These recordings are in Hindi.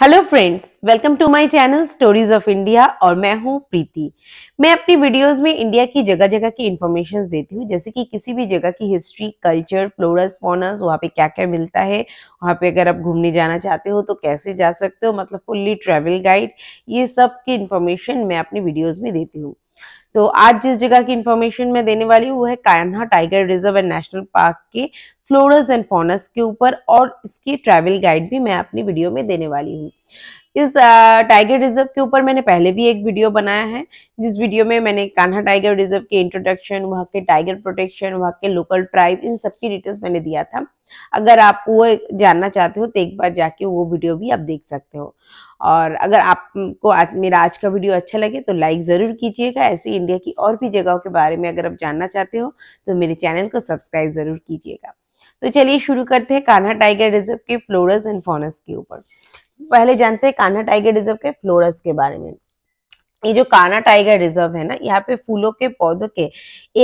hello friends welcome to my channel stories of India और मैं हूं प्रीति मैं अपनी वीडियोस में इंडिया की जगह जगह की इंफॉर्मेशन देती हूं जैसे कि किसी भी जगह की हिस्ट्री कल्चर फ्लोरस फोनस वहां पे क्या क्या मिलता है वहां पे अगर आप घूमने जाना चाहते हो तो कैसे जा सकते हो मतलब फुल्ली ट्रेवल गाइड ये सब की इन्फॉर्मेशन मैं अपनी वीडियोज़ में देती हूँ तो आज जिस जगह की इन्फॉर्मेशन मैं देने वाली हूँ वो है Kanha tiger reserve and national park के फ्लोरस एंड फोनस के ऊपर और इसकी ट्रैवल गाइड भी मैं अपनी वीडियो में देने वाली हूँ इस टाइगर रिजर्व के ऊपर मैंने पहले भी एक वीडियो बनाया है जिस वीडियो में मैंने कान्हा टाइगर रिजर्व के इंट्रोडक्शन वहाँ के टाइगर प्रोटेक्शन वहाँ के लोकल ट्राइब इन सब की डिटेल्स मैंने दिया था अगर आप वो जानना चाहते हो तो एक बार जाके वो वीडियो भी आप देख सकते हो और अगर आपको आज मेरा आज का वीडियो अच्छा लगे तो लाइक ज़रूर कीजिएगा ऐसे इंडिया की और भी जगहों के बारे में अगर आप जानना चाहते हो तो मेरे चैनल को सब्सक्राइब ज़रूर कीजिएगा तो चलिए शुरू करते हैं कान्हा टाइगर रिजर्व के फ्लोरस एंड फॉनस के ऊपर पहले जानते हैं कान्हा टाइगर रिजर्व के फ्लोरस के बारे में ये जो काना टाइगर रिजर्व है ना यहाँ पे फूलों के पौधों के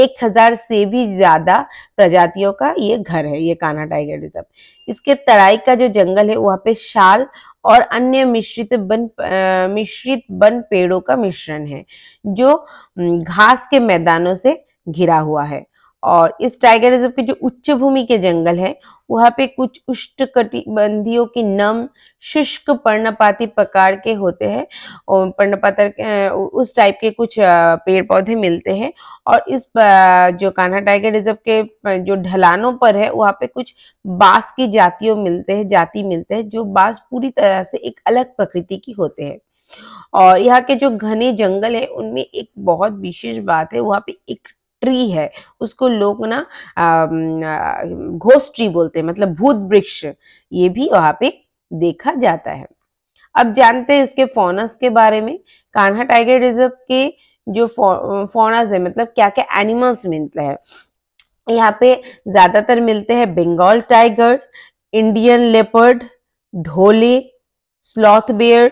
एक हजार से भी ज्यादा प्रजातियों का ये घर है ये काना टाइगर रिजर्व इसके तराई का जो जंगल है वहाँ पे शाल और अन्य मिश्रित बन मिश्रित बन पेड़ों का मिश्रण है जो घास के मैदानों से घिरा हुआ है और इस टाइगर रिजर्व के जो उच्च भूमि के जंगल है वहाँ पे कुछ उष्ट कटिबंधियों की नम शुष्क पर्णपाती प्रकार के होते हैं और पर्णपातर उस टाइप के कुछ पेड़ पौधे मिलते हैं और इस जो कान्हा टाइगर रिजर्व के जो ढलानों पर है वहाँ पे कुछ बांस की जातियों मिलते हैं जाति मिलते हैं जो बांस पूरी तरह से एक अलग प्रकृति की होते हैं और यहाँ के जो घने जंगल है उनमें एक बहुत विशेष बात है वहाँ पे एक ट्री है उसको लोग ना घोष ट्री बोलते हैं मतलब भूत वृक्ष ये भी वहां पे देखा जाता है अब जानते हैं इसके फोनस के बारे में कान्हा टाइगर रिजर्व के जो फोनस है मतलब क्या क्या एनिमल्स मिलते हैं यहाँ पे ज्यादातर मिलते हैं Bengal tiger Indian leopard dhole sloth bear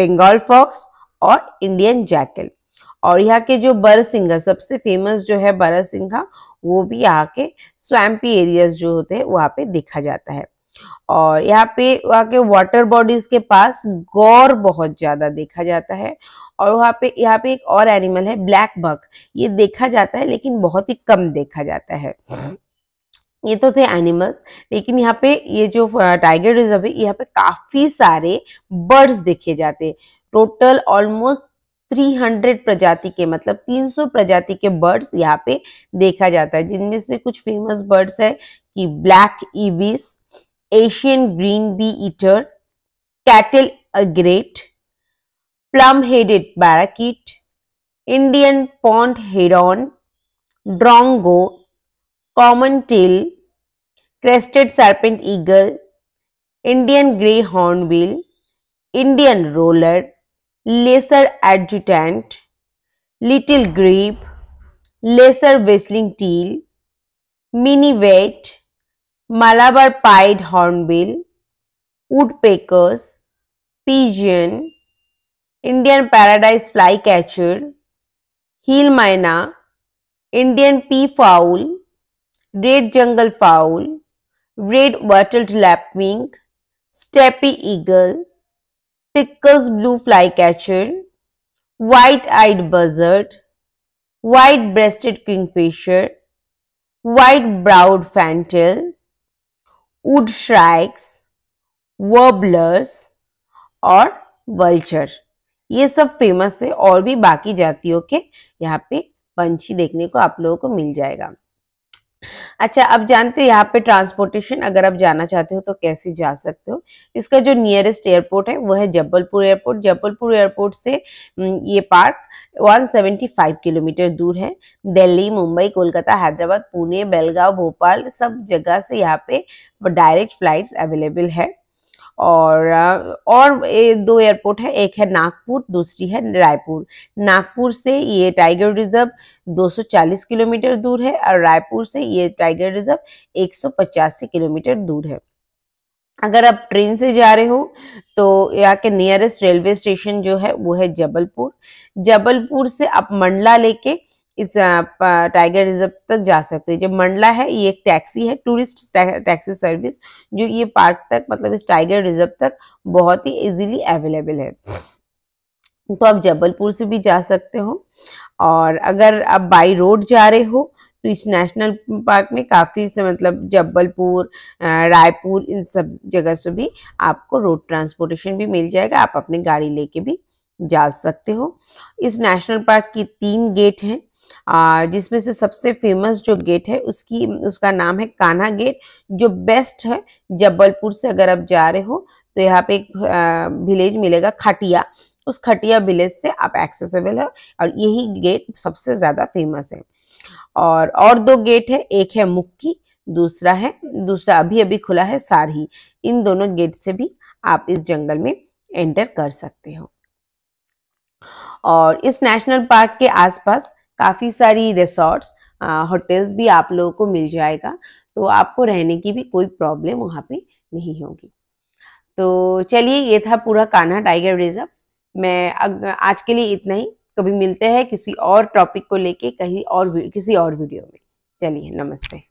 Bengal fox और इंडियन जैकल और यहाँ के जो बरसिंघा सबसे फेमस जो है बरसिंघा वो भी यहाँ के स्वैम्पी एरियाज जो होते हैं वहाँ पे देखा जाता है और यहाँ पे वहाँ के वाटर बॉडीज के पास गौर बहुत ज्यादा देखा जाता है और वहाँ पे यहाँ पे एक और एनिमल है ब्लैक बक ये देखा जाता है लेकिन बहुत ही कम देखा जाता है ये तो थे एनिमल्स लेकिन यहाँ पे ये जो टाइगर रिजर्व है यहाँ पे काफी सारे बर्ड्स देखे जाते हैं टोटल ऑलमोस्ट 300 प्रजाति के मतलब 300 प्रजाति के बर्ड्स यहाँ पे देखा जाता है जिनमें से कुछ फेमस बर्ड्स है कि black ibis Asian green bee eater cattle egret plum headed parakeet Indian pond heron drongo common teal crested serpent eagle Indian grey hornbill Indian roller lesser adjutant, little grip, lesser whistling teal, mini weight, Malabar pied hornbill, woodpeckers, pigeon, Indian paradise flycatcher, hill myna, Indian peafowl, red jungle fowl, red wattled lapwing, steppe eagle, Pickles blue flycatcher, white-eyed buzzard, white-breasted kingfisher, white-browed fantail, wood shrikes, warblers और वल्चर ये सब फेमस है और भी बाकी जातियों के यहाँ पे पंछी देखने को आप लोगों को मिल जाएगा अच्छा अब जानते हैं यहाँ पे ट्रांसपोर्टेशन अगर आप जाना चाहते हो तो कैसे जा सकते हो इसका जो नियरेस्ट एयरपोर्ट है वो है जबलपुर एयरपोर्ट जबलपुर एयरपोर्ट से ये पार्क 175 किलोमीटर दूर है दिल्ली मुंबई कोलकाता हैदराबाद पुणे बेलगांव भोपाल सब जगह से यहाँ पे डायरेक्ट फ्लाइट्स अवेलेबल है और और ए, दो एयरपोर्ट है एक है नागपुर दूसरी है रायपुर नागपुर से ये टाइगर रिजर्व 240 किलोमीटर दूर है और रायपुर से ये टाइगर रिजर्व एक किलोमीटर दूर है अगर आप ट्रेन से जा रहे हो तो यहाँ के नियरेस्ट रेलवे स्टेशन जो है वो है जबलपुर जबलपुर से आप मंडला लेके इस टाइगर रिजर्व तक जा सकते हैं जो मंडला है ये एक टैक्सी है टूरिस्ट टैक्सी सर्विस जो ये पार्क तक मतलब इस टाइगर रिजर्व तक बहुत ही इजीली अवेलेबल है तो आप जबलपुर से भी जा सकते हो और अगर आप बाई रोड जा रहे हो तो इस नेशनल पार्क में काफ़ी से मतलब जबलपुर रायपुर इन सब जगह से भी आपको रोड ट्रांसपोर्टेशन भी मिल जाएगा आप अपनी गाड़ी लेके भी जा सकते हो इस नेशनल पार्क की तीन गेट हैं जिसमें से सबसे फेमस जो गेट है उसकी उसका नाम है कान्हा गेट जो बेस्ट है जबलपुर से अगर आप जा रहे हो तो यहाँ पे एक विलेज मिलेगा खटिया उस खटिया विलेज से आप एक्सेसिबल है और यही गेट सबसे ज़्यादा फेमस है और और दो गेट है एक है मुक्की दूसरा है दूसरा अभी अभी खुला है सारही इन दोनों गेट से भी आप इस जंगल में एंटर कर सकते हो और इस नेशनल पार्क के आसपास काफ़ी सारी रिसॉर्ट्स होटल्स भी आप लोगों को मिल जाएगा तो आपको रहने की भी कोई प्रॉब्लम वहाँ पे नहीं होगी तो चलिए ये था पूरा कान्हा टाइगर रिजर्व मैं अग, आज के लिए इतना ही कभी मिलते हैं किसी और टॉपिक को लेके कहीं और किसी और वीडियो में चलिए नमस्ते